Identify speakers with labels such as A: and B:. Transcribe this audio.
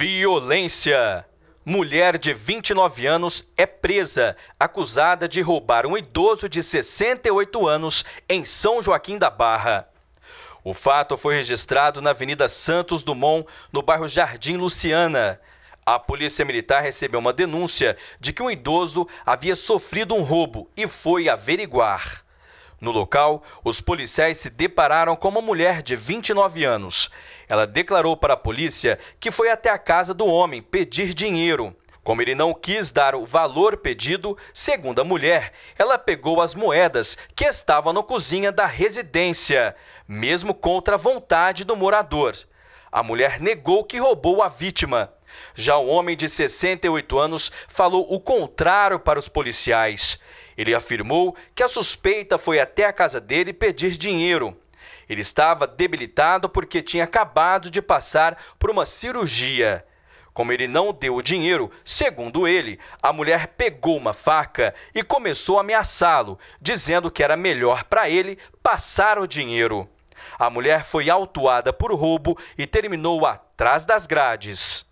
A: Violência. Mulher de 29 anos é presa, acusada de roubar um idoso de 68 anos em São Joaquim da Barra. O fato foi registrado na Avenida Santos Dumont, no bairro Jardim Luciana. A Polícia Militar recebeu uma denúncia de que um idoso havia sofrido um roubo e foi averiguar. No local, os policiais se depararam com uma mulher de 29 anos. Ela declarou para a polícia que foi até a casa do homem pedir dinheiro. Como ele não quis dar o valor pedido, segundo a mulher, ela pegou as moedas que estavam na cozinha da residência, mesmo contra a vontade do morador. A mulher negou que roubou a vítima, já o homem de 68 anos falou o contrário para os policiais. Ele afirmou que a suspeita foi até a casa dele pedir dinheiro. Ele estava debilitado porque tinha acabado de passar por uma cirurgia. Como ele não deu o dinheiro, segundo ele, a mulher pegou uma faca e começou a ameaçá-lo, dizendo que era melhor para ele passar o dinheiro. A mulher foi autuada por roubo e terminou atrás das grades.